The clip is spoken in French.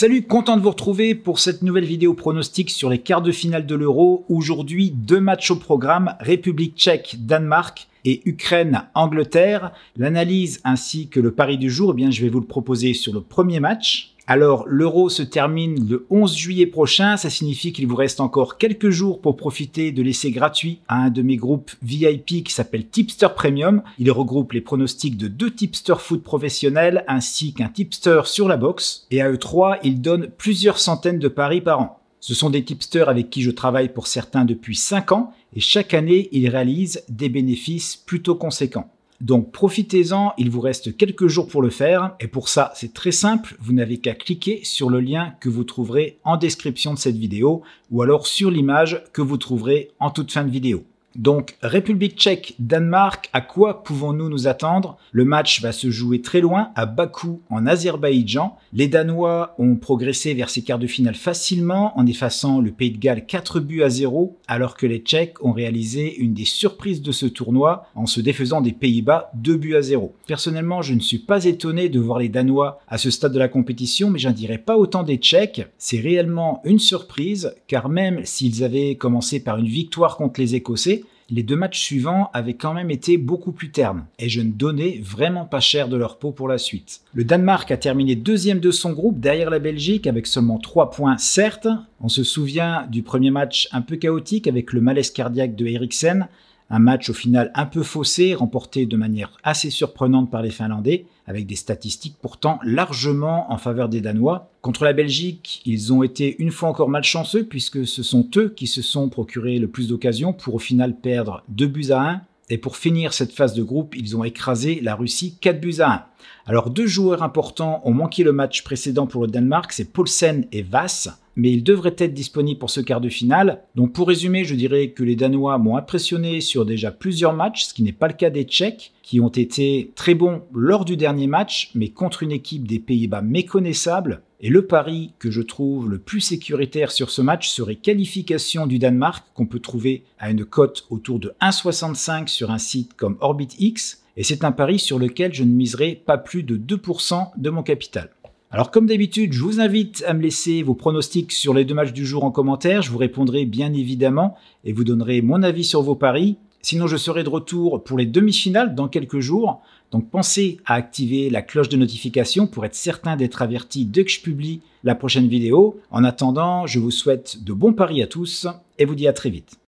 Salut, content de vous retrouver pour cette nouvelle vidéo pronostic sur les quarts de finale de l'Euro. Aujourd'hui, deux matchs au programme, République tchèque, Danemark et Ukraine-Angleterre. L'analyse ainsi que le pari du jour, eh bien, je vais vous le proposer sur le premier match. Alors l'euro se termine le 11 juillet prochain, ça signifie qu'il vous reste encore quelques jours pour profiter de l'essai gratuit à un de mes groupes VIP qui s'appelle Tipster Premium. Il regroupe les pronostics de deux tipsters foot professionnels ainsi qu'un tipster sur la boxe et à eux trois, ils donnent plusieurs centaines de paris par an. Ce sont des tipsters avec qui je travaille pour certains depuis 5 ans et chaque année, ils réalisent des bénéfices plutôt conséquents. Donc profitez-en, il vous reste quelques jours pour le faire. Et pour ça, c'est très simple, vous n'avez qu'à cliquer sur le lien que vous trouverez en description de cette vidéo ou alors sur l'image que vous trouverez en toute fin de vidéo. Donc République tchèque, Danemark, à quoi pouvons-nous nous attendre Le match va se jouer très loin, à Bakou, en Azerbaïdjan. Les Danois ont progressé vers ces quarts de finale facilement en effaçant le Pays de Galles 4 buts à 0, alors que les Tchèques ont réalisé une des surprises de ce tournoi en se défaisant des Pays-Bas 2 buts à 0. Personnellement, je ne suis pas étonné de voir les Danois à ce stade de la compétition, mais j'en dirais pas autant des Tchèques. C'est réellement une surprise, car même s'ils avaient commencé par une victoire contre les Écossais, les deux matchs suivants avaient quand même été beaucoup plus ternes, et je ne donnais vraiment pas cher de leur peau pour la suite. Le Danemark a terminé deuxième de son groupe derrière la Belgique avec seulement trois points certes. On se souvient du premier match un peu chaotique avec le malaise cardiaque de Eriksen, un match au final un peu faussé, remporté de manière assez surprenante par les Finlandais, avec des statistiques pourtant largement en faveur des Danois. Contre la Belgique, ils ont été une fois encore malchanceux puisque ce sont eux qui se sont procurés le plus d'occasions pour au final perdre 2 buts à 1 et pour finir cette phase de groupe, ils ont écrasé la Russie 4 buts à 1. Alors deux joueurs importants ont manqué le match précédent pour le Danemark, c'est Paulsen et Vass mais il devrait être disponible pour ce quart de finale. Donc pour résumer, je dirais que les Danois m'ont impressionné sur déjà plusieurs matchs, ce qui n'est pas le cas des Tchèques, qui ont été très bons lors du dernier match, mais contre une équipe des Pays-Bas méconnaissable. Et le pari que je trouve le plus sécuritaire sur ce match serait qualification du Danemark, qu'on peut trouver à une cote autour de 1,65 sur un site comme OrbitX. Et c'est un pari sur lequel je ne miserai pas plus de 2% de mon capital. Alors comme d'habitude, je vous invite à me laisser vos pronostics sur les deux matchs du jour en commentaire, je vous répondrai bien évidemment et vous donnerai mon avis sur vos paris. Sinon, je serai de retour pour les demi-finales dans quelques jours, donc pensez à activer la cloche de notification pour être certain d'être averti dès que je publie la prochaine vidéo. En attendant, je vous souhaite de bons paris à tous et vous dis à très vite.